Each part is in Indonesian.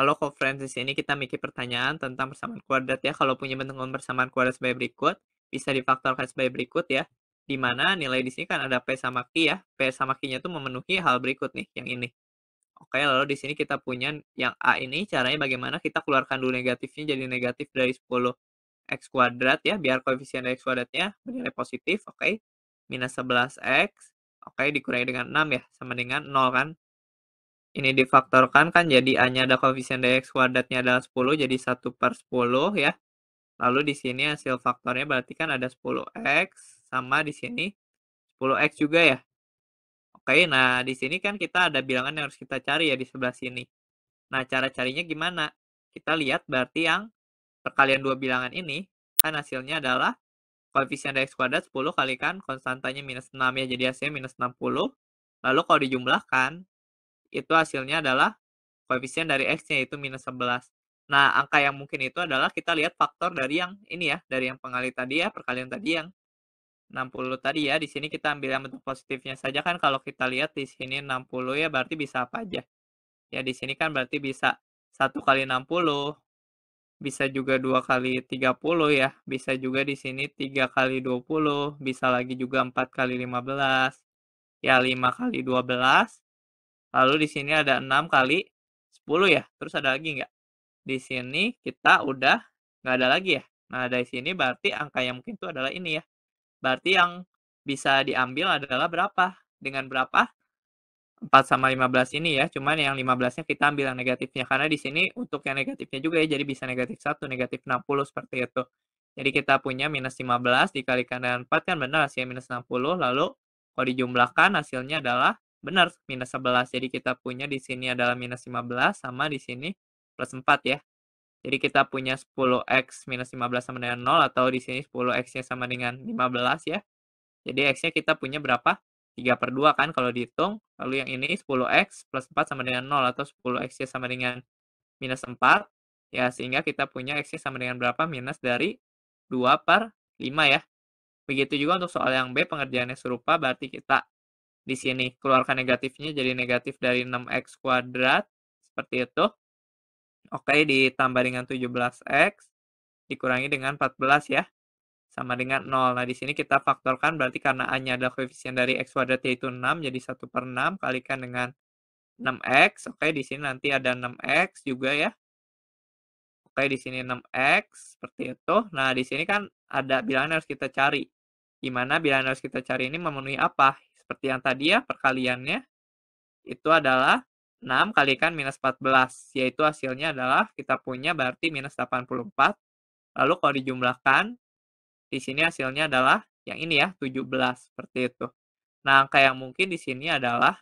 Halo konferensi ini kita mikir pertanyaan tentang persamaan kuadrat ya. Kalau punya bentuk persamaan kuadrat sebagai berikut, bisa difaktorkan sebagai berikut ya. Di mana nilai di sini kan ada P sama Q ya. P sama Q-nya itu memenuhi hal berikut nih, yang ini. Oke, lalu di sini kita punya yang A ini caranya bagaimana kita keluarkan dulu negatifnya jadi negatif dari 10 X kuadrat ya, biar koefisien X kuadratnya bernilai positif, oke. Minus 11X, oke, dikurangi dengan 6 ya, sama dengan 0 kan ini difaktorkan kan jadi A-nya ada koefisien dx kuadratnya adalah 10 jadi 1 per 10 ya. Lalu di sini hasil faktornya berarti kan ada 10x sama di sini 10x juga ya. Oke, nah di sini kan kita ada bilangan yang harus kita cari ya di sebelah sini. Nah, cara carinya gimana? Kita lihat berarti yang perkalian dua bilangan ini kan hasilnya adalah koefisien dx kuadrat 10 kali kan konstantanya minus 6 ya, jadi hasilnya minus 60. Lalu kalau dijumlahkan, itu hasilnya adalah koefisien dari X-nya itu minus 11. Nah, angka yang mungkin itu adalah kita lihat faktor dari yang ini ya, dari yang pengali tadi ya, perkalian tadi yang 60 tadi ya. Di sini kita ambil yang bentuk positifnya saja kan kalau kita lihat di sini 60 ya berarti bisa apa aja. Ya, di sini kan berarti bisa 1 kali 60, bisa juga 2 kali 30 ya, bisa juga di sini 3 kali 20, bisa lagi juga 4 kali 15, ya 5 kali 12, Lalu di sini ada 6 kali 10 ya. Terus ada lagi nggak? Di sini kita udah nggak ada lagi ya. Nah, dari sini berarti angka yang mungkin itu adalah ini ya. Berarti yang bisa diambil adalah berapa? Dengan berapa? 4 sama 15 ini ya. Cuman yang 15-nya kita ambil yang negatifnya. Karena di sini untuk yang negatifnya juga ya. Jadi bisa negatif 1, negatif 60 seperti itu. Jadi kita punya minus 15 dikalikan dengan 4 kan benar hasilnya minus 60. Lalu kalau dijumlahkan hasilnya adalah Benar, minus 11. Jadi kita punya di sini adalah minus 15 sama di sini plus 4 ya. Jadi kita punya 10x minus 15 sama dengan 0 atau di sini 10x-nya sama dengan 15 ya. Jadi x-nya kita punya berapa? 3 per 2 kan kalau dihitung. Lalu yang ini 10x plus 4 sama dengan 0 atau 10x-nya sama dengan minus 4. Ya, sehingga kita punya x-nya sama dengan berapa? Minus dari 2 per 5 ya. Begitu juga untuk soal yang B pengerjaannya serupa berarti kita di sini. Keluarkan negatifnya jadi negatif dari 6x kuadrat. Seperti itu. Oke, ditambah dengan 17x. Dikurangi dengan 14 ya. Sama dengan 0. Nah, di sini kita faktorkan berarti karena hanya ada koefisien dari x kuadrat yaitu 6. Jadi 1 per 6 kalikan dengan 6x. Oke, di sini nanti ada 6x juga ya. Oke, di sini 6x, seperti itu. Nah, di sini kan ada bilangan harus kita cari. Gimana bilangan harus kita cari ini memenuhi apa? seperti yang tadi ya perkaliannya itu adalah 6 kalikan minus 14, yaitu hasilnya adalah kita punya berarti minus 84. Lalu kalau dijumlahkan, di sini hasilnya adalah yang ini ya, 17, seperti itu. Nah, angka yang mungkin di sini adalah,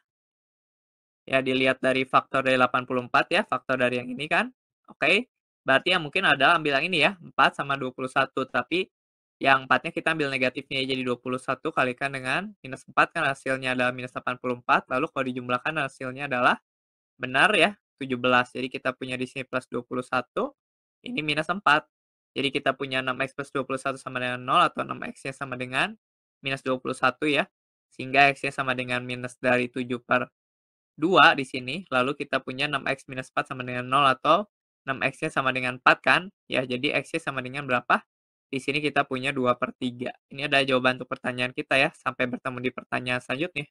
ya dilihat dari faktor dari 84 ya, faktor dari yang ini kan, oke. Okay. Berarti yang mungkin adalah ambil yang ini ya, 4 sama 21, tapi yang 4-nya kita ambil negatifnya jadi 21 kalikan dengan minus 4 kan hasilnya adalah minus 84 lalu kalau dijumlahkan hasilnya adalah benar ya 17 jadi kita punya di sini plus 21 ini minus 4 jadi kita punya 6x plus 21 sama dengan 0 atau 6x nya sama dengan minus 21 ya sehingga x nya sama dengan minus dari 7 per 2 di sini lalu kita punya 6x minus 4 sama dengan 0 atau 6x nya sama dengan 4 kan ya jadi x nya sama dengan berapa di sini kita punya 2/3. Ini ada jawaban untuk pertanyaan kita ya. Sampai bertemu di pertanyaan selanjutnya.